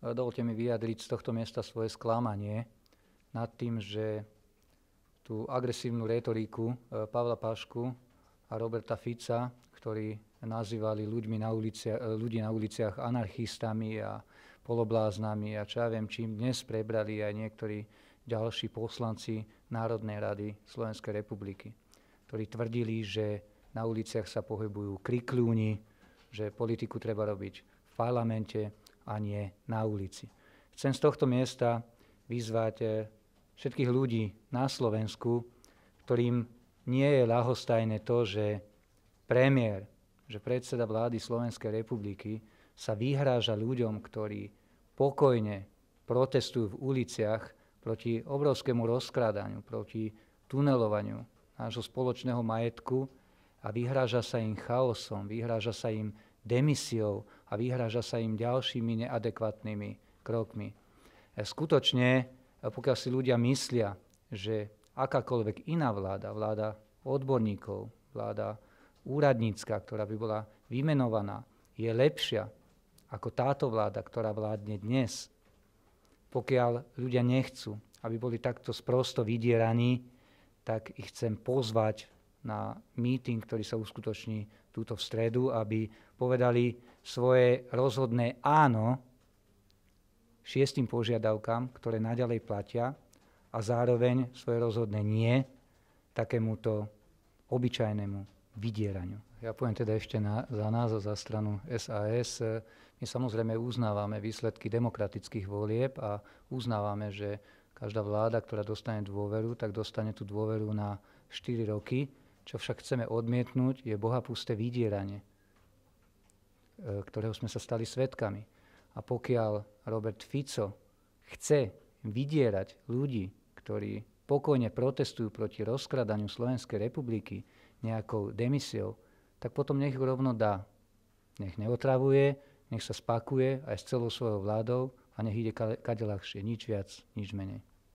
Eh, dovolte mi vyjadriť z tohto miesta svoje sklamanie nad tým, že tú agresívnu retoriku eh, Pavla Pašku a Roberta Fica, ktorí nazývali ľuďmi na, eh, ľudí na uliciach anarchistami a polobláznami a čo ja viem čím, dnes prebrali aj niektorí ďalší poslanci Národnej rady Slovenskej republiky, ktorí tvrdili, že na uliciach sa pohybujú krikľúni, že politiku treba robiť v parlamente, a nie na ulici. Chcem z tohto miesta vyzvať eh, všetkých ľudí na Slovensku, ktorým nie je ľahostajné to, že premiér, že predseda vlády Slovenskej republiky sa vyhráža ľuďom, ktorí pokojne protestujú v uliciach proti obrovskému rozkrádaniu, proti tunelovaniu nášho spoločného majetku a vyhráža sa im chaosom, vyhráža sa im demisiou a vyhraža sa im ďalšími neadekvátnymi krokmi. E, skutočne, e, pokiaľ si ľudia myslia, že akákoľvek iná vláda, vláda odborníkov, vláda úradnícka, ktorá by bola vymenovaná, je lepšia ako táto vláda, ktorá vládne dnes. Pokiaľ ľudia nechcú, aby boli takto sprosto vydieraní, tak ich chcem pozvať na meeting, ktorý sa uskutoční túto v stredu, aby povedali svoje rozhodné áno šiestim požiadavkám, ktoré naďalej platia a zároveň svoje rozhodné nie takémuto obyčajnému vydieraniu. Ja poviem teda ešte na, za nás a za stranu SAS. My samozrejme uznávame výsledky demokratických volieb a uznávame, že každá vláda, ktorá dostane dôveru, tak dostane tú dôveru na 4 roky čo však chceme odmietnúť, je Boha pusté vydieranie, e, ktorého sme sa stali svetkami. A pokiaľ Robert Fico chce vydierať ľudí, ktorí pokojne protestujú proti rozkradaniu Slovenskej republiky nejakou demisiou, tak potom nech ju rovno dá. Nech neotravuje, nech sa spakuje aj s celou svojou vládou a nech ide kade ľahšie. Nič viac, nič menej.